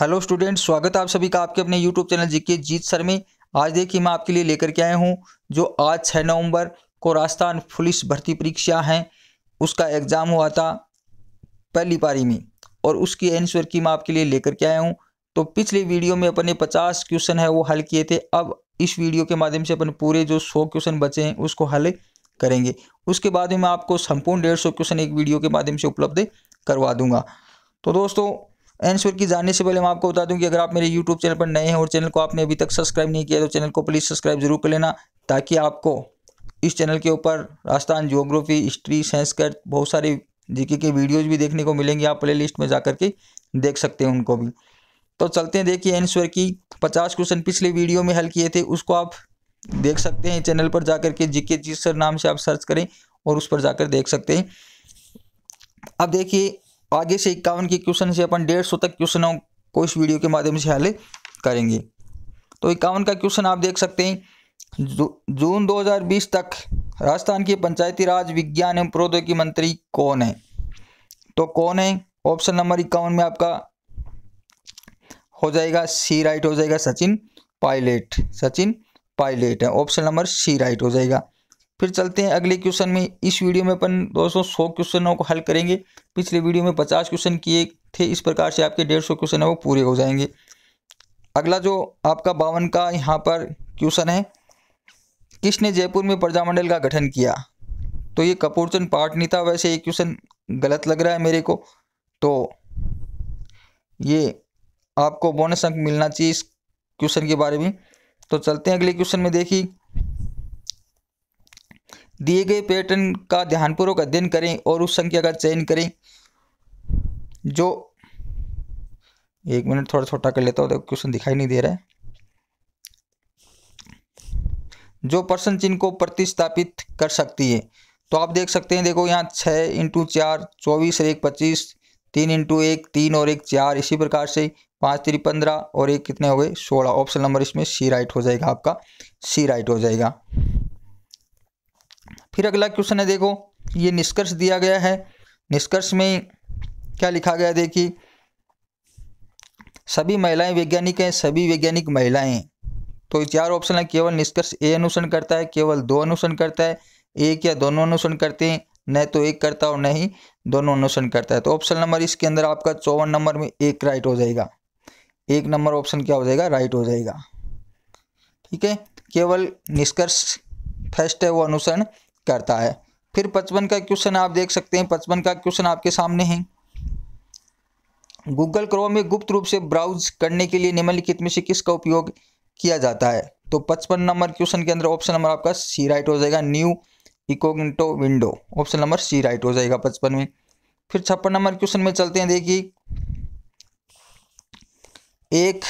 hello student स्वागत है आप सभी का आपके अपने यूट्यूब चैनल जीके जीत सर में आज देखिए मैं आपके लिए लेकर के आया हूँ जो आज 6 नवंबर को राजस्थान पुलिस भर्ती परीक्षा है उसका एग्ज़ाम हुआ था पहली पारी में और उसकी आंसर की मैं आपके लिए लेकर के आया हूँ तो पिछले वीडियो में अपने पचास क्वेश्चन है वो हल किए थे अब इस वीडियो के माध्यम से अपन पूरे जो सौ क्वेश्चन बचे हैं उसको हल करेंगे उसके बाद में मैं आपको संपूर्ण डेढ़ सौ क्वेश्चन एक वीडियो के माध्यम से उपलब्ध करवा दूंगा तो दोस्तों आंसर की जानने से पहले मैं आपको बता दूं कि अगर आप मेरे यूट्यूब चैनल पर नए हैं और चैनल को आपने अभी तक सब्सक्राइब नहीं किया तो चैनल को प्लीज़ सब्सक्राइब जरूर कर लेना ताकि आपको इस चैनल के ऊपर राजस्थान ज्योग्राफी हिस्ट्री संस्कृत बहुत सारी जीके के वीडियोज़ भी देखने को मिलेंगे आप प्ले लिस्ट में जा के देख सकते हैं उनको भी तो चलते हैं देखिए आंसर की पचास क्वेश्चन पिछले वीडियो में हल किए थे उसको आप देख सकते हैं चैनल पर जाकर के जीके जी सर नाम से आप सर्च करें और उस पर जाकर देख सकते हैं अब देखिए आगे से इक्यावन के क्वेश्चन से अपन डेढ़ तक क्वेश्चनों को इस वीडियो के माध्यम से हल करेंगे तो इक्यावन का क्वेश्चन आप देख सकते हैं जून 2020 तक राजस्थान के पंचायती राज विज्ञान एवं प्रौद्योगिकी मंत्री कौन है तो कौन है ऑप्शन नंबर इक्यावन में आपका हो जाएगा सी राइट हो जाएगा सचिन पायलट सचिन पायलट है ऑप्शन नंबर सी राइट हो जाएगा फिर चलते हैं अगले क्वेश्चन में इस वीडियो में अपन दोस्तों सौ क्वेश्चनों को हल करेंगे पिछले वीडियो में पचास क्वेश्चन किए थे इस प्रकार से आपके डेढ़ सौ क्वेश्चन है वो पूरे हो जाएंगे अगला जो आपका बावन का यहाँ पर क्वेश्चन है किसने जयपुर में प्रजामंडल का गठन किया तो ये कपूरचंद पाठ नहीं था वैसे ये क्वेश्चन गलत लग रहा है मेरे को तो ये आपको बोनस अंक मिलना चाहिए इस क्वेश्चन के बारे में तो चलते हैं अगले क्वेश्चन में देखिए दिए गए पैटर्न का ध्यानपूर्वक अध्ययन करें और उस संख्या का चयन करें जो एक मिनट थोड़ा छोटा कर लेता हूँ देखो क्वेश्चन दिखाई नहीं दे रहा है जो प्रश्न चिन्ह को प्रतिस्थापित कर सकती है तो आप देख सकते हैं देखो यहाँ छः इंटू चार चौबीस और एक पच्चीस तीन इंटू एक तीन और एक चार इसी प्रकार से पाँच तीन पंद्रह और एक कितने हो गए सोलह ऑप्शन नंबर इसमें सी राइट हो जाएगा आपका सी राइट हो जाएगा फिर अगला क्वेश्चन है देखो ये निष्कर्ष दिया गया है निष्कर्ष में क्या लिखा गया देखिए सभी महिलाएं वैज्ञानिक हैं सभी वैज्ञानिक महिलाएं तो चार ऑप्शन है केवल निष्कर्ष ए अनुसरण करता है केवल दो अनुसरण करता है एक या दोनों अनुसरण करते हैं न तो एक करता और न ही दोनों अनुसरण करता है तो ऑप्शन नंबर इसके अंदर आपका चौवन नंबर में एक राइट हो जाएगा एक नंबर ऑप्शन क्या हो जाएगा राइट हो जाएगा ठीक है केवल निष्कर्ष फर्स्ट है वो अनुसरण करता है फिर पचपन का क्वेश्चन आप देख सकते हैं पचपन का क्वेश्चन आपके सामने है गूगल क्रोम में गुप्त रूप से ब्राउज करने के लिए निम्नलिखित में से किसका उपयोग किया जाता है तो पचपन नंबर क्वेश्चन के अंदर ऑप्शन नंबर आपका सी राइट हो जाएगा new incognito window option number C right हो जाएगा पचपन में फिर छप्पन नंबर क्वेश्चन में चलते हैं देखिए एक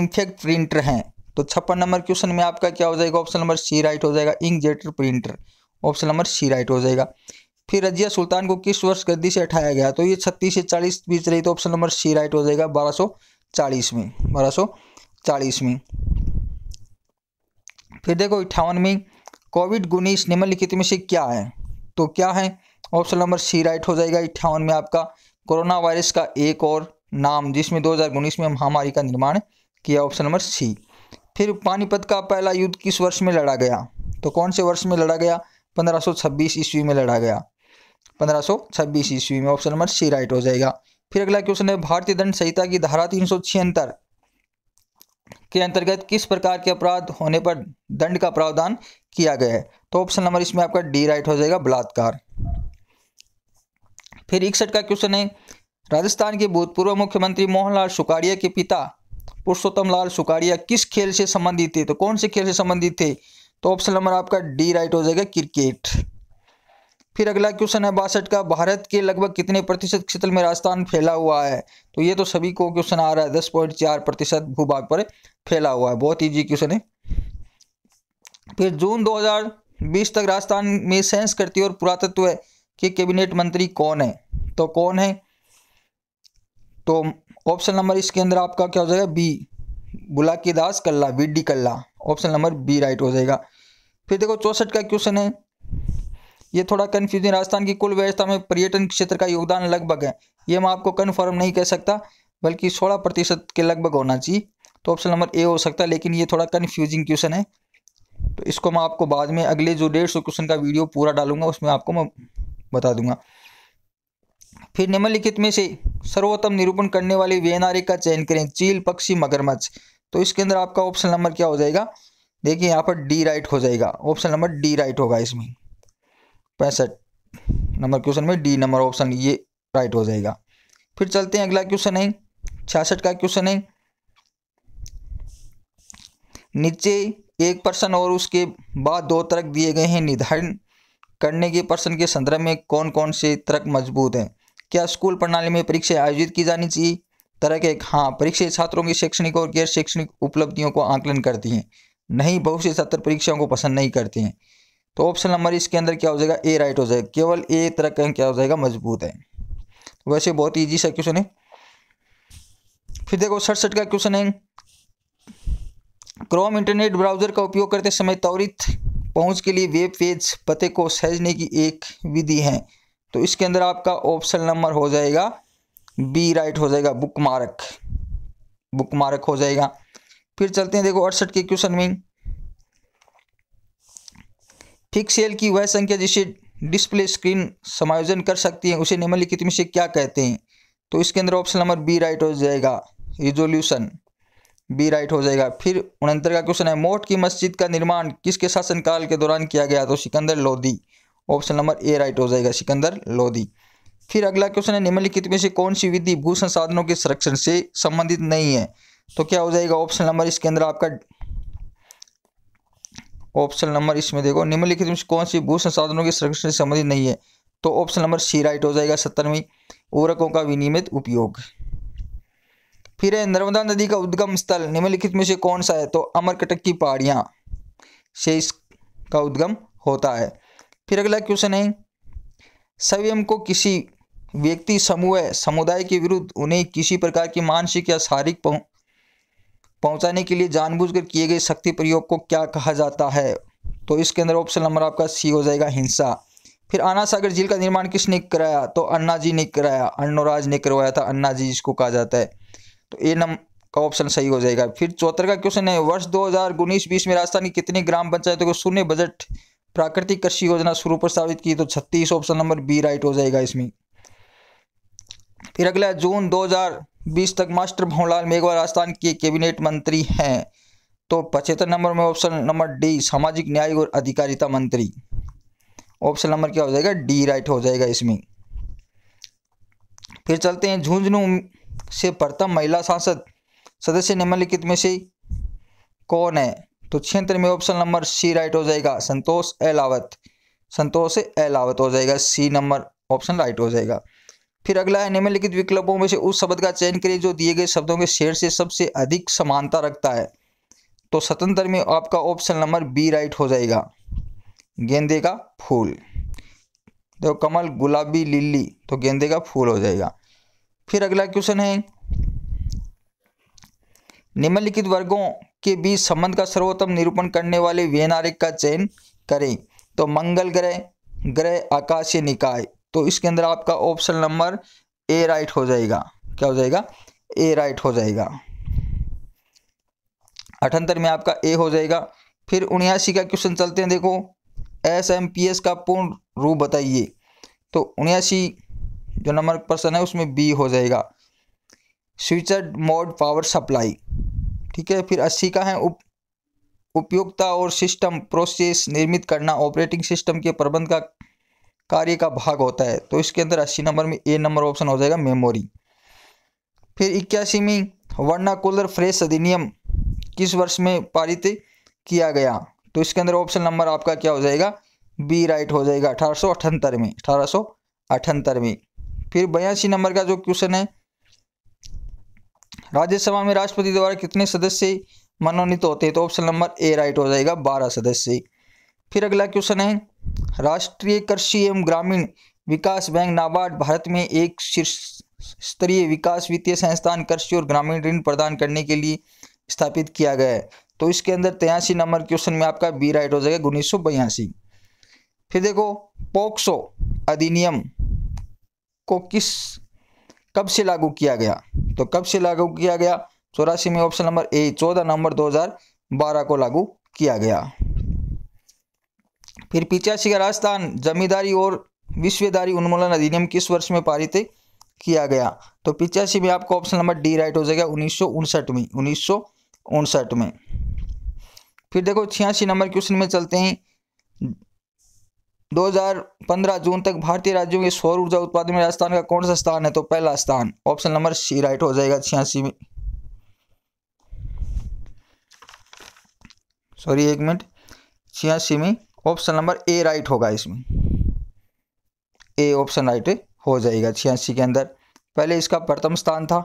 इन्फेक्ट प्रिंटर हैं तो छप्पन नंबर क्वेश्चन में आपका क्या हो जाएगा ऑप्शन नंबर सी राइट हो जाएगा inkjet printer option number C right हो जाएगा फिर रजिया सुल्तान को किस वर्ष गद्दी से हटाया गया तो ये छत्तीस से चालीस बीच रही तो ऑप्शन नंबर सी राइट हो जाएगा बारह में बारह में फिर देखो अट्ठावन में कोविड उन्नीस निम्नलिखित में से क्या है तो क्या है ऑप्शन नंबर सी राइट हो जाएगा अट्ठावन में आपका कोरोना वायरस का एक और नाम जिसमें दो में महामारी का निर्माण किया ऑप्शन नंबर सी फिर पानीपत का पहला युद्ध किस वर्ष में लड़ा गया तो कौन से वर्ष में लड़ा गया 1526 ईस्वी में लड़ा गया 1526 ईस्वी में ऑप्शन नंबर सी राइट हो जाएगा फिर अगला क्वेश्चन है भारतीय दंड संहिता की धारा तीन के अंतर्गत किस प्रकार के अपराध होने पर दंड का प्रावधान किया गया है तो ऑप्शन नंबर इसमें आपका डी राइट हो जाएगा बलात्कार फिर इकसठ का क्वेश्चन है राजस्थान के भूतपूर्व मुख्यमंत्री मोहनलाल सुकारिया के पिता पुरुषोत्तम लाल सुकारिया किस खेल से संबंधित थे तो कौन से खेल से संबंधित थे तो ऑप्शन नंबर आपका डी राइट हो जाएगा क्रिकेट फिर अगला क्वेश्चन है बासठ का भारत के लगभग कितने प्रतिशत क्षेत्र में राजस्थान फैला हुआ है तो ये तो सभी को क्वेश्चन आ रहा है दस पॉइंट चार प्रतिशत भूभाग पर फैला हुआ है बहुत ईजी क्वेश्चन है फिर जून 2020 तक राजस्थान में सेंस करती और पुरातत्व के कैबिनेट मंत्री कौन है तो कौन है तो ऑप्शन नंबर इसके अंदर आपका क्या हो जाएगा B Bulaki Das Kalla D Kalla option number B right हो जाएगा फिर देखो चौसठ का क्वेश्चन है ये थोड़ा कन्फ्यूजिंग राजस्थान की कुल व्यवस्था में पर्यटन क्षेत्र का योगदान लगभग है ये मैं आपको कन्फर्म नहीं कह सकता बल्कि सोलह प्रतिशत के लगभग होना चाहिए तो ऑप्शन नंबर ए हो सकता है लेकिन ये थोड़ा कन्फ्यूजिंग क्वेश्चन है तो इसको मैं आपको बाद में अगले जो डेढ़ सौ क्वेश्चन का वीडियो पूरा डालूंगा उसमें आपको मैं बता दूंगा फिर निम्नलिखित में से सर्वोत्तम निरूपण करने वाली वेनारी का चयन करें चील पक्षी मगरमच्छ तो इसके अंदर आपका ऑप्शन नंबर क्या हो जाएगा देखिए यहाँ पर डी राइट हो जाएगा ऑप्शन नंबर डी राइट होगा इसमें पैंसठ नंबर क्वेश्चन में डी नंबर ऑप्शन ये राइट हो जाएगा फिर चलते हैं अगला क्वेश्चन है छियासठ का क्वेश्चन है नीचे एक पर्सन और उसके बाद दो तर्क दिए गए हैं निर्धारण करने के पर्सन के संदर्भ में कौन कौन से तर्क मजबूत हैं क्या स्कूल प्रणाली में परीक्षा आयोजित की जानी चाहिए तरह के हाँ परीक्षा छात्रों की शैक्षणिक और गैर शैक्षणिक उपलब्धियों को आंकलन करती हैं नहीं बहुत से छात्र परीक्षाओं को पसंद नहीं करते हैं तो ऑप्शन नंबर इसके अंदर क्या हो जाएगा ए राइट हो जाएगा केवल ए तरह का क्या हो जाएगा मजबूत है वैसे बहुत ईजी सा क्वेश्चन है फिर देखो सड़सठ का क्वेश्चन है क्रोम इंटरनेट ब्राउजर का उपयोग करते समय त्वरित पहुंच के लिए वेब पेज पते को सहजने की एक विधि है तो इसके अंदर आपका ऑप्शन नंबर हो जाएगा बी राइट हो जाएगा बुक बुकमार्क बुक हो जाएगा फिर चलते हैं देखो अड़सठ के क्वेश्चन में फिक्स सेल की वह संख्या जिसे डिस्प्ले स्क्रीन समायोजन कर सकती है उसे निम्नलिखित में से क्या कहते हैं तो इसके अंदर ऑप्शन नंबर बी राइट हो जाएगा रिजोल्यूशन बी राइट हो जाएगा फिर उनहत्तर का क्वेश्चन है मोट की मस्जिद का निर्माण किसके शासनकाल के दौरान किया गया तो Sikandar Lodi option number A right हो जाएगा सिकंदर लोधी फिर अगला क्वेश्चन है निम्नलिखित में से कौन सी विधि भू संसाधनों के संरक्षण से संबंधित नहीं है तो क्या हो जाएगा ऑप्शन नंबर इसके अंदर आपका ऑप्शन नंबर इसमें देखो निम्नलिखित में से कौन सी भू संसाधनों के संरक्षण से संबंधित नहीं है तो ऑप्शन नंबर सी राइट हो जाएगा सत्तरवीं उर्वरकों का विनियमित उपयोग फिर है नर्मदा नदी का उद्गम स्थल निम्नलिखित में से कौन सा है तो अमरकटक की पहाड़ियां से इसका उद्गम होता है फिर अगला क्वेश्चन है संयम को किसी व्यक्ति समूह समुदाय के विरुद्ध उन्हें किसी प्रकार की मानसिक या शारीरिक पहुंचाने के लिए जानबूझकर किए गए शक्ति प्रयोग को क्या कहा जाता है तो इसके अंदर ऑप्शन नंबर आपका सी हो जाएगा हिंसा फिर आना सागर झील का निर्माण किसने कराया तो अन्ना जी ने कराया अन्नोराज ने करवाया था अन्ना जी जिसको कहा जाता है तो ए नम का ऑप्शन सही हो जाएगा फिर चौथा का क्वेश्चन है वर्ष दो हजार उन्नीस बीस में राजस्थान की कितनी ग्राम पंचायतों को शून्य बजट प्राकृतिक कृषि योजना शुरू प्रस्तावित की तो छत्तीस ऑप्शन नंबर बी राइट हो जाएगा इसमें फिर अगला जून 2020 तक मास्टर भवनलाल मेघवाल राजस्थान के कैबिनेट मंत्री हैं तो पचहत्तर नंबर में ऑप्शन नंबर डी सामाजिक न्याय और अधिकारिता मंत्री ऑप्शन नंबर क्या हो जाएगा डी राइट हो जाएगा इसमें फिर चलते हैं झुंझुनू से प्रथम महिला सांसद सदस्य निम्नलिखित में से कौन है तो क्षेत्र में ऑप्शन नंबर सी राइट हो जाएगा संतोष एलावत संतोष एलावत हो जाएगा सी नंबर ऑप्शन राइट हो जाएगा फिर अगला है निम्नलिखित विकल्पों में से उस शब्द का चयन करिए जो दिए गए शब्दों के शेर से सबसे अधिक समानता रखता है तो स्वतंत्र में आपका ऑप्शन नंबर बी राइट हो जाएगा गेंदे का फूल देखो कमल गुलाबी लिली तो गेंदे का फूल हो जाएगा फिर अगला क्वेश्चन है निम्नलिखित वर्गों के बीच संबंध का सर्वोत्तम निरूपण करने वाले वेनारिक का चयन करें तो मंगल ग्रह ग्रह आकाशीय निकाय तो इसके अंदर आपका ऑप्शन नंबर ए राइट हो जाएगा क्या हो जाएगा ए राइट हो जाएगा अठहत्तर में आपका ए हो जाएगा फिर उन्यासी का क्वेश्चन चलते हैं देखो एस एम पी एस का पूर्ण रूप बताइए तो उन्यासी जो नंबर प्रश्न है उसमें बी हो जाएगा स्विचर्ड मोड पावर सप्लाई ठीक है फिर अस्सी का है उप उपयोगता और सिस्टम प्रोसेस निर्मित करना ऑपरेटिंग सिस्टम के प्रबंध का कार्य का भाग होता है तो इसके अंदर अस्सी नंबर में ए नंबर ऑप्शन हो जाएगा मेमोरी फिर इक्यासी में वर्णाकुलर फ्रेश अधिनियम किस वर्ष में पारित किया गया तो इसके अंदर ऑप्शन नंबर आपका क्या हो जाएगा बी राइट हो जाएगा अठारह में अठारह में फिर बयासी नंबर का जो क्वेश्चन है राज्यसभा में राष्ट्रपति द्वारा कितने सदस्य मनोनीत होते हैं तो ऑप्शन नंबर ए राइट हो जाएगा बारह सदस्य फिर अगला क्वेश्चन है राष्ट्रीय कृषि एवं ग्रामीण विकास बैंक नाबार्ड भारत में एक शीर्ष स्तरीय विकास वित्तीय संस्थान कृषि और ग्रामीण ऋण प्रदान करने के लिए स्थापित किया गया है तो इसके अंदर तेयासी नंबर क्वेश्चन में आपका बी राइट हो जाएगा उन्नीस फिर देखो पोक्सो अधिनियम को किस कब से लागू किया गया तो कब से लागू किया गया चौरासी में ऑप्शन नंबर ए चौदह नवंबर 2012 को लागू किया गया फिर पिचासी का राजस्थान जमींदारी और विश्वदारी उन्मूलन अधिनियम किस वर्ष में पारित किया गया तो पिचासी में आपको ऑप्शन नंबर डी राइट हो जाएगा उन्नीस में उन्नीस में फिर देखो छियासी नंबर क्वेश्चन में चलते हैं 2015 जून तक भारतीय राज्यों के सौर ऊर्जा उत्पादन में राजस्थान का कौन सा स्थान है तो पहला स्थान ऑप्शन नंबर सी राइट हो जाएगा छियासी में सॉरी एक मिनट छियासी में ऑप्शन नंबर ए राइट होगा इसमें ए ऑप्शन राइट हो जाएगा छियासी के अंदर पहले इसका प्रथम स्थान था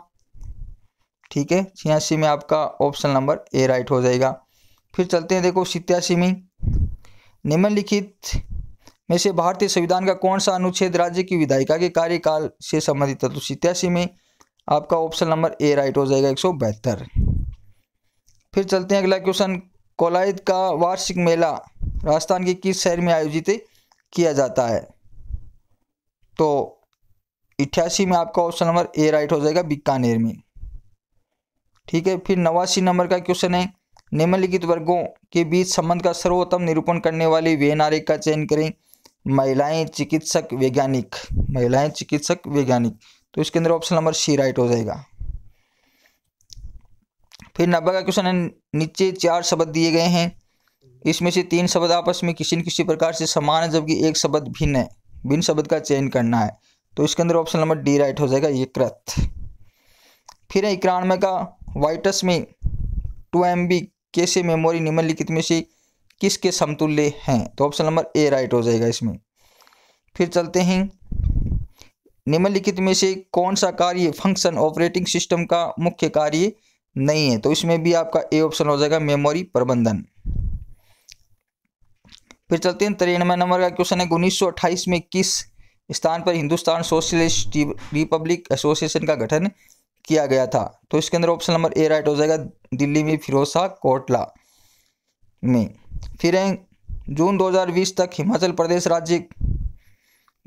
ठीक है छियासी में आपका ऑप्शन नंबर ए राइट हो जाएगा फिर चलते हैं देखो सितयासी में निम्नलिखित में से भारतीय संविधान का कौन सा अनुच्छेद राज्य की विधायिका के कार्यकाल से संबंधित है तो सितयासी में आपका ऑप्शन नंबर ए राइट हो जाएगा एक फिर चलते हैं अगला क्वेश्चन कोलायत का वार्षिक मेला राजस्थान के किस शहर में आयोजित किया जाता है तो इठासी में आपका ऑप्शन नंबर ए राइट हो जाएगा बीकानेर में ठीक है फिर नवासी नंबर का क्वेश्चन है निम्नलिखित वर्गों के बीच संबंध का सर्वोत्तम निरूपण करने वाले वे नारे का चयन करें महिलाएं चिकित्सक वैज्ञानिक महिलाएं चिकित्सक वैज्ञानिक तो इसके अंदर ऑप्शन नंबर सी राइट हो जाएगा फिर नब्बे का क्वेश्चन है नीचे चार शब्द दिए गए हैं इसमें से तीन शब्द आपस में किसी न किसी प्रकार से समान है जबकि एक शब्द भिन्न है भिन्न शब्द का चयन करना है तो इसके अंदर ऑप्शन नंबर डी राइट हो जाएगा ये कृत फिर है इक्यानवे का वाइटस में टू एम बी कैसे मेमोरी निम्नलिखित में से किसके समतुल्य हैं तो ऑप्शन नंबर ए राइट हो जाएगा इसमें फिर चलते हैं निम्नलिखित में से कौन सा कार्य फंक्शन ऑपरेटिंग सिस्टम का मुख्य कार्य नहीं है तो इसमें भी आपका ए ऑप्शन हो जाएगा मेमोरी प्रबंधन फिर चलते हैं तिरानवे नंबर का क्वेश्चन है उन्नीस में किस स्थान पर हिंदुस्तान सोशलिस्ट रिपब्लिक एसोसिएशन का गठन किया गया था तो इसके अंदर ऑप्शन नंबर ए राइट हो जाएगा दिल्ली में फिरोसा कोटला में फिर जून 2020 तक हिमाचल प्रदेश राज्य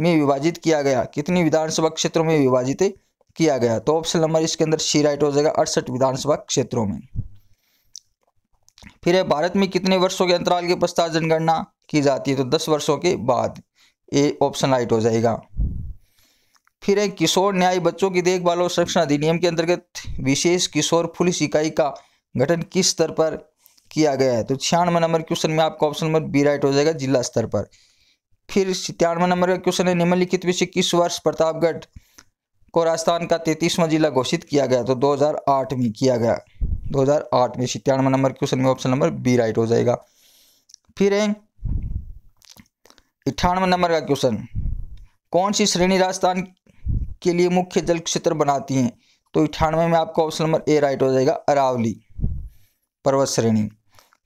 में विभाजित किया गया कितनी विधानसभा क्षेत्रों में विभाजित किया गया तो ऑप्शन नंबर इसके अंदर सी राइट हो जाएगा अड़सठ विधानसभा क्षेत्रों में फिर है भारत में कितने वर्षों के अंतराल के पश्चात जनगणना की जाती है तो दस वर्षों के बाद ए ऑप्शन राइट हो जाएगा फिर है किशोर न्याय बच्चों की देखभाल और संरक्षण अधिनियम के अंतर्गत विशेष किशोर पुलिस इकाई का गठन किस स्तर पर किया गया है तो छियानवे नंबर क्वेश्चन में आपका ऑप्शन नंबर बी राइट हो जाएगा जिला स्तर पर फिर सितानवे नंबर का क्वेश्चन है निम्नलिखित में से किस वर्ष प्रतापगढ़ को राजस्थान का तैतीसवां जिला घोषित किया गया तो 2008 में किया गया 2008 में सितानवे नंबर क्वेश्चन में ऑप्शन नंबर बी राइट हो जाएगा फिर है अठानवे नंबर का क्वेश्चन कौन सी श्रेणी राजस्थान के लिए मुख्य जल क्षेत्र बनाती है तो अठानवे में आपका ऑप्शन नंबर ए राइट हो जाएगा अरावली पर्वत श्रेणी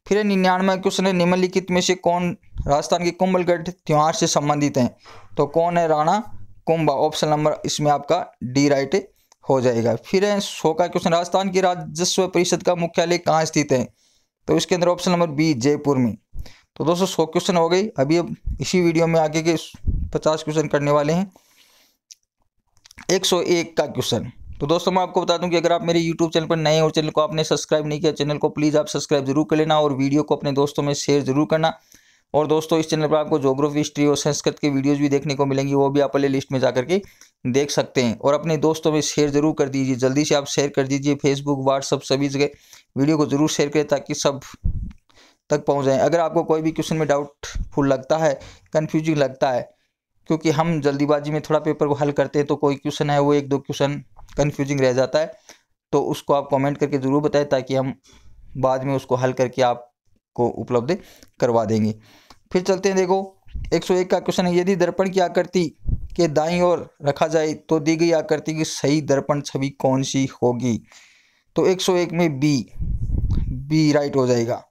फिर निन्यानवे क्वेश्चन है निम्नलिखित में से कौन राजस्थान के कुंभलगढ़ त्यौहार से संबंधित हैं तो कौन है राणा कुंभा ऑप्शन नंबर इसमें आपका डी राइट हो जाएगा फिर है सो का क्वेश्चन राजस्थान की राजस्व परिषद का मुख्यालय कहाँ स्थित है तो इसके अंदर ऑप्शन नंबर बी जयपुर में तो दोस्तों सौ क्वेश्चन हो गई अभी अब इसी वीडियो में आगे के पचास क्वेश्चन करने वाले हैं एक सौ एक का क्वेश्चन तो दोस्तों मैं आपको बता दूं कि अगर आप मेरे YouTube चैनल पर नए और चैनल को आपने सब्सक्राइब नहीं किया चैनल को प्लीज़ आप सब्सक्राइब जरूर कर लेना और वीडियो को अपने दोस्तों में शेयर जरूर करना और दोस्तों इस चैनल पर आपको जोग्राफी हिस्ट्री और संस्कृत के वीडियोज़ भी देखने को मिलेंगी वो भी आप प्ले लिस्ट में जा करके देख सकते हैं और अपने दोस्तों में शेयर जरूर कर दीजिए जल्दी से आप शेयर कर दीजिए फेसबुक व्हाट्सअप सभी जगह वीडियो को जरूर शेयर करें ताकि सब तक पहुँच जाएँ अगर आपको कोई भी क्वेश्चन में डाउटफुल लगता है कन्फ्यूजिंग लगता है क्योंकि हम जल्दीबाजी में थोड़ा पेपर को हल करते हैं तो कोई क्वेश्चन है वो एक दो क्वेश्चन कन्फ्यूजिंग रह जाता है तो उसको आप कमेंट करके ज़रूर बताएं ताकि हम बाद में उसको हल करके आपको उपलब्ध करवा देंगे फिर चलते हैं देखो 101 का क्वेश्चन है यदि दर्पण की आकृति के दाई ओर रखा जाए तो दी गई आकृति की सही दर्पण छवि कौन सी होगी तो 101 में बी बी राइट हो जाएगा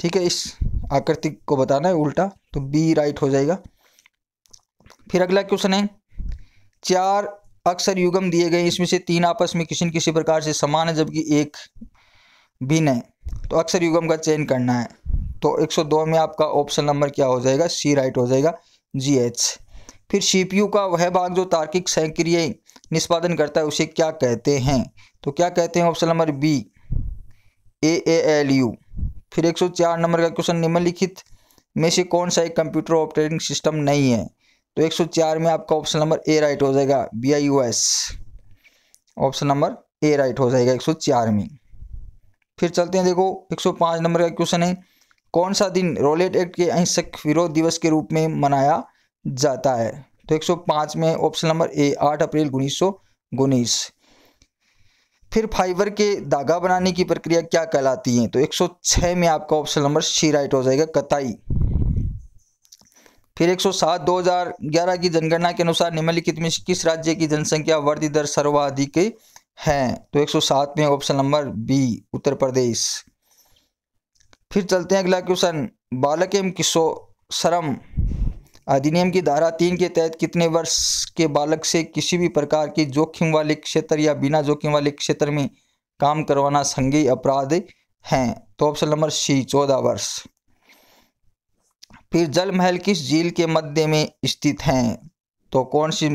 ठीक है इस आकृति को बताना है उल्टा तो बी राइट हो जाएगा फिर अगला क्वेश्चन है चार अक्सर युगम दिए गए इसमें से तीन आपस में किसी न किसी प्रकार से समान है जबकि एक भी है तो अक्सर युगम का चयन करना है तो 102 में आपका ऑप्शन नंबर क्या हो जाएगा सी राइट हो जाएगा जी एच फिर सीपीयू का वह भाग जो तार्किक सक्रिय निष्पादन करता है उसे क्या कहते हैं तो क्या कहते हैं option number B A A L U फिर 104 नंबर का क्वेश्चन निम्नलिखित में से कौन सा एक कंप्यूटर ऑपरेटिंग सिस्टम नहीं है तो 104 में आपका ऑप्शन नंबर ए राइट हो जाएगा B I U S option number A right हो जाएगा 104 में फिर चलते हैं देखो 105 नंबर का क्वेश्चन है कौन सा दिन रोलेट एक्ट के अहिंसक विरोध दिवस के रूप में मनाया जाता है तो 105 में ऑप्शन नंबर ए 8 अप्रैल उन्नीस फिर फाइबर के धागा बनाने की प्रक्रिया क्या कहलाती है तो एक में आपका ऑप्शन नंबर सी राइट हो जाएगा कताई फिर 107 2011 की जनगणना के अनुसार निम्नलिखित में किस राज्य की जनसंख्या वृद्धि दर सर्वाधिक है तो 107 में option number B Uttar Pradesh फिर चलते हैं अगला क्वेश्चन बालक एवं किशो श्रम अधिनियम की धारा तीन के तहत कितने वर्ष के बालक से किसी भी प्रकार के जोखिम वाले क्षेत्र या बिना जोखिम वाले क्षेत्र में काम करवाना संज्ञेय अपराध है तो ऑप्शन नंबर सी चौदह वर्ष फिर जल महल किस झील के मध्य में स्थित हैं तो कौन सी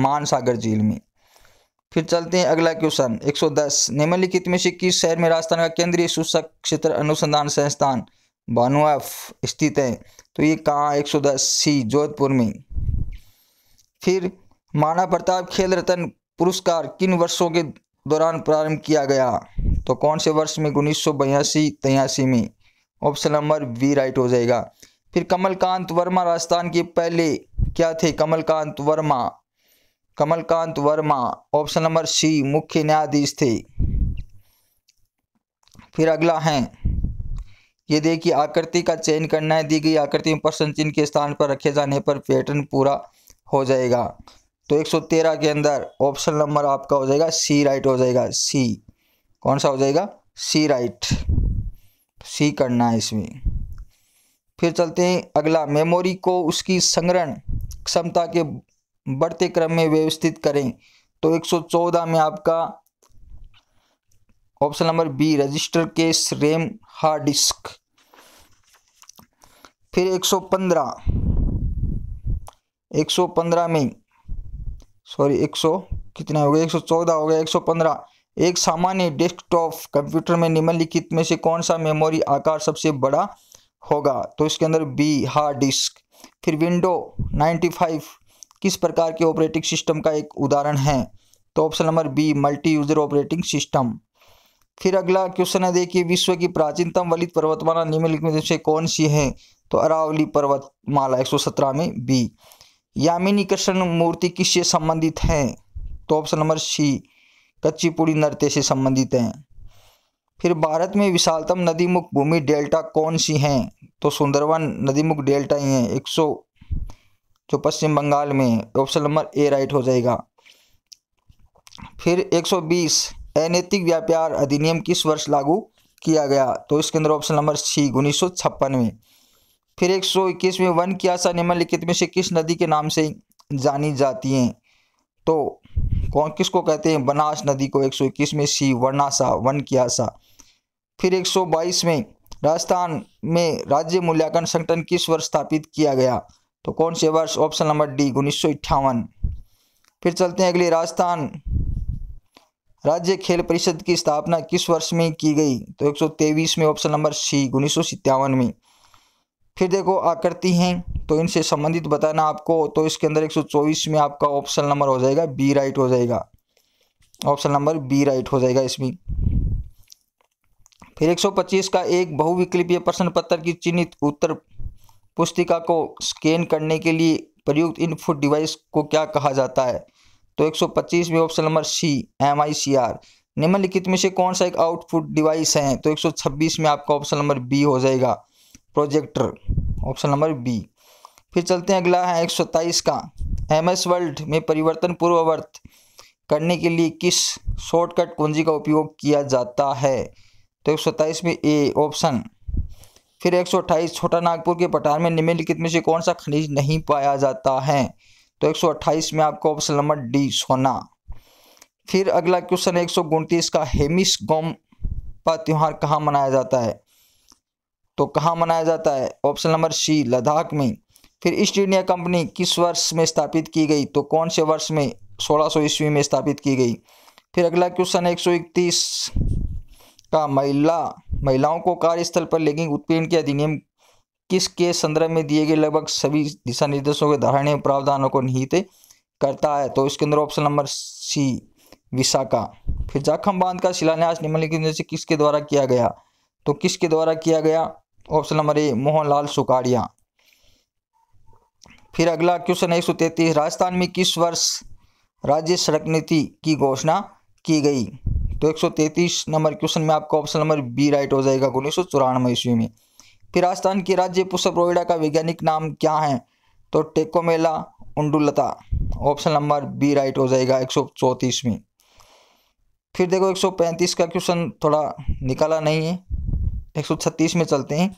मानसागर झील में फिर चलते हैं अगला क्वेश्चन 110 निम्नलिखित में से किस शहर में राजस्थान का केंद्रीय सूचक क्षेत्र अनुसंधान संस्थान बानुएफ स्थित है तो ये कहाँ 110 सी जोधपुर में फिर माना प्रताप खेल रत्न पुरस्कार किन वर्षों के दौरान प्रारंभ किया गया तो कौन से वर्ष में उन्नीस सौ में ऑप्शन नंबर बी राइट हो जाएगा फिर कमलकांत वर्मा राजस्थान के पहले क्या थे Kamalkant Verma Kamalkant Verma option number C मुख्य न्यायाधीश थे फिर अगला है ये देखिए आकृति का चयन करना है दी गई आकृति में प्रश्न चिन्ह के स्थान पर रखे जाने पर पैटर्न पूरा हो जाएगा तो 113 के अंदर ऑप्शन नंबर आपका हो जाएगा सी राइट हो जाएगा सी कौन सा हो जाएगा सी राइट सी करना है इसमें फिर चलते हैं अगला मेमोरी को उसकी संग्रहण क्षमता के बढ़ते क्रम में व्यवस्थित करें तो 114 में आपका ऑप्शन नंबर बी रजिस्टर के रेम हार्ड डिस्क फिर 115 115 में सॉरी 100 कितना हो गया 114 हो गया 115 एक सामान्य डेस्कटॉप कंप्यूटर में निम्नलिखित में से कौन सा मेमोरी आकार सबसे बड़ा होगा तो इसके अंदर बी हार्ड डिस्क फिर विंडो 95 किस प्रकार के ऑपरेटिंग सिस्टम का एक उदाहरण है तो option number B multi user operating system फिर अगला क्वेश्चन है देखिए विश्व की प्राचीनतम वलित पर्वतमाला निम्नलिखित में से कौन सी है तो अरावली पर्वतमाला एक सौ सत्रह में बी यामिनी कृष्ण मूर्ति किससे संबंधित है तो ऑप्शन नंबर सी कच्चीपुड़ी नृत्य से संबंधित हैं फिर भारत में विशालतम नदी मुख भूमि डेल्टा कौन सी हैं तो सुंदरवन मुख डेल्टा ही है एक सौ जो पश्चिम बंगाल में ऑप्शन नंबर ए राइट हो जाएगा फिर 120 अनैतिक व्यापार अधिनियम किस वर्ष लागू किया गया तो इसके अंदर ऑप्शन नंबर सी उन्नीस में फिर 121 में वन की आशा निम्नलिखित में से किस नदी के नाम से जानी जाती हैं तो कौन किसको कहते हैं बनास नदी को 121 में सी वर्णाशा वन की आशा फिर 122 में राजस्थान में राज्य मूल्यांकन संगठन किस वर्ष स्थापित किया गया तो कौन से वर्ष ऑप्शन नंबर डी उन्नीस फिर चलते हैं अगले राजस्थान राज्य खेल परिषद की स्थापना किस वर्ष में की गई तो 123 में ऑप्शन नंबर सी उन्नीस में फिर देखो आकृति हैं तो इनसे संबंधित बताना आपको तो इसके अंदर 124 में आपका ऑप्शन नंबर हो जाएगा बी राइट हो जाएगा ऑप्शन नंबर बी राइट हो जाएगा इसमें फिर 125 का एक बहुविकल्पीय प्रश्न पत्र की चिन्हित उत्तर पुस्तिका को स्कैन करने के लिए प्रयुक्त इनपुट डिवाइस को क्या कहा जाता है तो 125 में option number C M I C R निम्नलिखित में से कौन सा एक आउटपुट डिवाइस है तो 126 में आपका ऑप्शन नंबर बी हो जाएगा प्रोजेक्टर ऑप्शन नंबर बी फिर चलते हैं अगला है एक का एम एस वर्ल्ड में परिवर्तन पूर्ववर्त करने के लिए किस शॉर्टकट कुंजी का उपयोग किया जाता है तो एक सौ सत्ताईस में ए ऑप्शन फिर एक सौ छोटा नागपुर के पठार में निम्नलिखित में से कौन सा खनिज नहीं पाया जाता है तो एक सौ में आपको ऑप्शन नंबर डी सोना फिर अगला क्वेश्चन एक सौ का हेमिस गोम का त्यौहार कहाँ मनाया जाता है तो कहाँ मनाया जाता है ऑप्शन नंबर सी लद्दाख में फिर ईस्ट इंडिया कंपनी किस वर्ष में स्थापित की गई तो कौन से वर्ष में सोलह सौ ईस्वी में स्थापित की गई फिर अगला क्वेश्चन एक सौ इकतीस का महिला महिलाओं को कार्यस्थल पर लैंगिक उत्पीड़न के अधिनियम किस के संदर्भ में दिए गए लगभग सभी दिशा निर्देशों के धारणीय प्रावधानों को निहित करता है तो इसके अंदर ऑप्शन नंबर सी विशाखा फिर जाखम बांध का शिलान्यास निम्नलिखित में से किसके द्वारा किया गया तो किसके द्वारा किया गया option number A Mohanlal Sukhadia फिर अगला क्वेश्चन एक सौ तैतीस राजस्थान में किस वर्ष राज्य सड़क नीति की घोषणा की गई तो 133 नंबर क्वेश्चन में आपका ऑप्शन नंबर बी राइट हो जाएगा उन्नीस सौ ईस्वी में फिर राजस्थान के राज्य पुष्प पुष्परोहिड़ा का वैज्ञानिक नाम क्या है तो Tecomella undulata option number B right हो जाएगा एक में फिर देखो 135 का क्वेश्चन थोड़ा निकाला नहीं है 136 में चलते हैं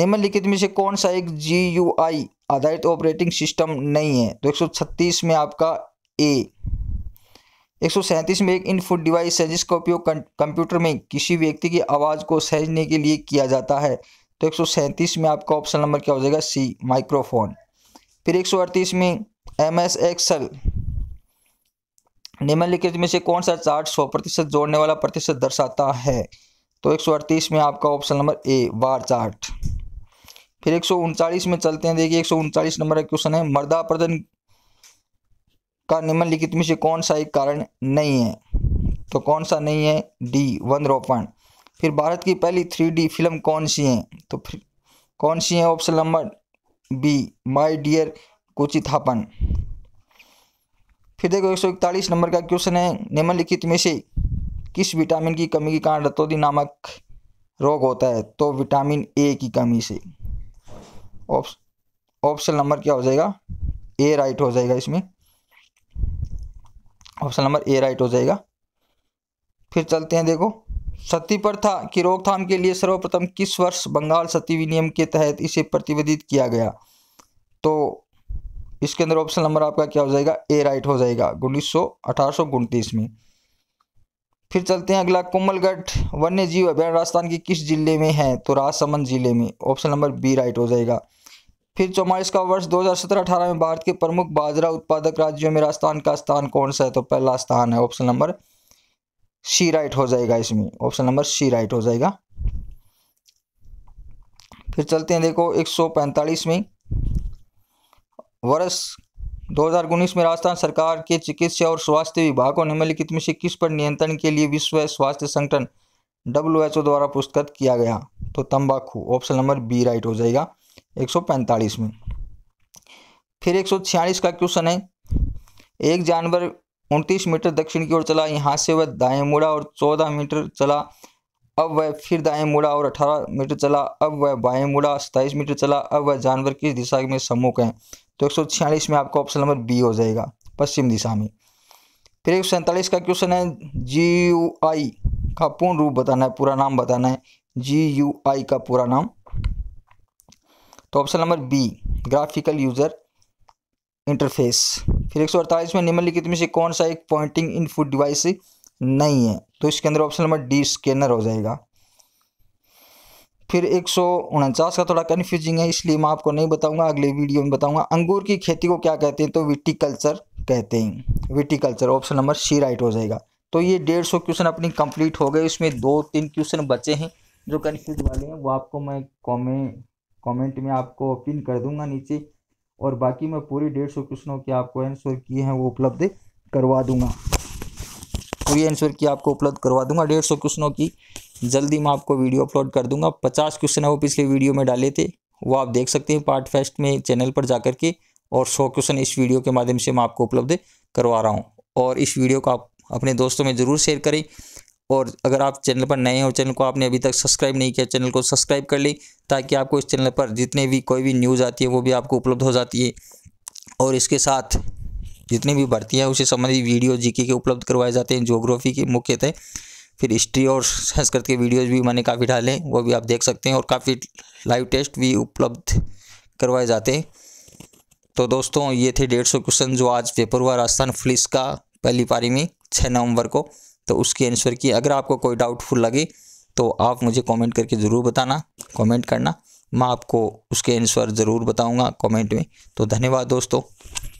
निम्नलिखित में से कौन सा एक जी यू आई आधारित ऑपरेटिंग सिस्टम नहीं है तो 136 में आपका ए एक में एक इनपुट डिवाइस है जिसका उपयोग कंप्यूटर में किसी व्यक्ति की आवाज़ को सहजने के लिए किया जाता है तो एक में आपका ऑप्शन नंबर क्या हो जाएगा सी माइक्रोफोन फिर एक में एम एस एक्सल निम्नलिखित में से कौन सा चार्ट सौ प्रतिशत जोड़ने वाला प्रतिशत दर्शाता है तो एक में आपका option number A bar chart फिर एक में चलते हैं देखिए एक नंबर का क्वेश्चन है मर्दा प्रदन का निम्नलिखित में से कौन सा एक कारण नहीं है तो कौन सा नहीं है डी वन रोपण फिर भारत की पहली थ्री डी फिल्म कौन सी है तो फिर कौन सी है option number B my dear Kochi फिर देखो एक नंबर का क्वेश्चन है निम्नलिखित में से किस विटामिन की कमी के कारण रतौदी नामक रोग होता है तो विटामिन ए की कमी से ऑप्शन नंबर क्या हो जाएगा ए राइट हो जाएगा इसमें ऑप्शन नंबर ए राइट हो जाएगा फिर चलते हैं देखो सती प्रथा की रोकथाम के लिए सर्वप्रथम किस वर्ष बंगाल सती विनियम के तहत इसे प्रतिबंधित किया गया तो इसके अंदर ऑप्शन नंबर आपका क्या हो जाएगा ए राइट हो जाएगा उन्नीस सौ में फिर चलते हैं अगला कोमलगढ़ वन्य जीव अभ्यारण राजस्थान के किस जिले में है तो राजसमंद जिले में ऑप्शन नंबर बी राइट हो जाएगा फिर चौवालीस का वर्ष 2017-18 में भारत के प्रमुख बाजरा उत्पादक राज्यों में राजस्थान का स्थान कौन सा है तो पहला स्थान है ऑप्शन नंबर सी राइट हो जाएगा इसमें ऑप्शन नंबर सी राइट हो जाएगा फिर चलते हैं देखो 145 में वर्ष 2019 में राजस्थान सरकार के चिकित्सा और स्वास्थ्य विभाग को निम्नलिखित में से किस पर नियंत्रण के लिए विश्व स्वास्थ्य संगठन डब्ल्यू द्वारा पुरस्कृत किया गया तो तंबाकू ऑप्शन नंबर बी राइट हो जाएगा 145 में फिर एक का क्वेश्चन है एक जानवर 29 मीटर दक्षिण की ओर चला यहाँ से वह दाएं मुड़ा और चौदह मीटर चला अब वह फिर दाएं मुड़ा और अठारह मीटर चला अब वह बाएं मुड़ा सताईस मीटर चला अब वह जानवर किस दिशा में सम्मुख है तो एक सौ छियालीस में आपका ऑप्शन नंबर बी हो जाएगा पश्चिम दिशा में फिर एक का क्वेश्चन है जी यू आई का पूर्ण रूप बताना है पूरा नाम बताना है जी यू आई का पूरा नाम तो option number B graphical user interface फिर एक सौ अड़तालीस में निम्नलिखित में से कौन सा एक पॉइंटिंग इनपुट डिवाइस नहीं है तो इसके अंदर ऑप्शन नंबर डी स्कैनर हो जाएगा फिर एक सौ उनचास का थोड़ा कन्फ्यूजिंग है इसलिए मैं आपको नहीं बताऊंगा अगले वीडियो में बताऊंगा अंगूर की खेती को क्या कहते हैं तो विटिकल्चर कहते हैं viticulture option number C right हो जाएगा तो ये डेढ़ सौ क्वेश्चन अपनी कंप्लीट हो गए इसमें दो तीन क्वेश्चन बचे हैं जो कन्फ्यूज वाले हैं वो आपको मैं कॉमेंट कमेंट में आपको पिन कर दूंगा नीचे और बाकी मैं पूरी डेढ़ सौ क्वेश्चनों के आपको आंसर किए हैं वो उपलब्ध करवा दूंगा पूरी आंसर की आपको उपलब्ध करवा दूंगा डेढ़ सौ क्वेश्चनों की जल्दी मैं आपको वीडियो अपलोड कर दूंगा पचास क्वेश्चन है वो पिछले वीडियो में डाले थे वो आप देख सकते हैं पार्ट फेस्ट में चैनल पर जाकर के और सौ क्वेश्चन इस वीडियो के माध्यम से मैं आपको उपलब्ध करवा रहा हूँ और इस वीडियो को आप अपने दोस्तों में ज़रूर शेयर करें और अगर आप चैनल पर नए हो चैनल को आपने अभी तक सब्सक्राइब नहीं किया चैनल को सब्सक्राइब कर ली ताकि आपको इस चैनल पर जितने भी कोई भी न्यूज़ आती है वो भी आपको उपलब्ध हो जाती है और इसके साथ जितनी भी भर्ती हैं उसे संबंधित वीडियो जीके के उपलब्ध करवाए जाते हैं जोग्राफी के मुख्यतः फिर हिस्ट्री और संस्कृत के वीडियोज़ भी मैंने काफ़ी डाले हैं वो भी आप देख सकते हैं और काफ़ी लाइव टेस्ट भी उपलब्ध करवाए जाते हैं तो दोस्तों ये थे डेढ़ सौ क्वेश्चन जो आज पेपर हुआ राजस्थान पुलिस का पहली पारी में छः नवंबर को तो उसके आंसर की अगर आपको कोई डाउटफुल लगे तो आप मुझे कमेंट करके ज़रूर बताना कमेंट करना मैं आपको उसके आंसर ज़रूर बताऊंगा कमेंट में तो धन्यवाद दोस्तों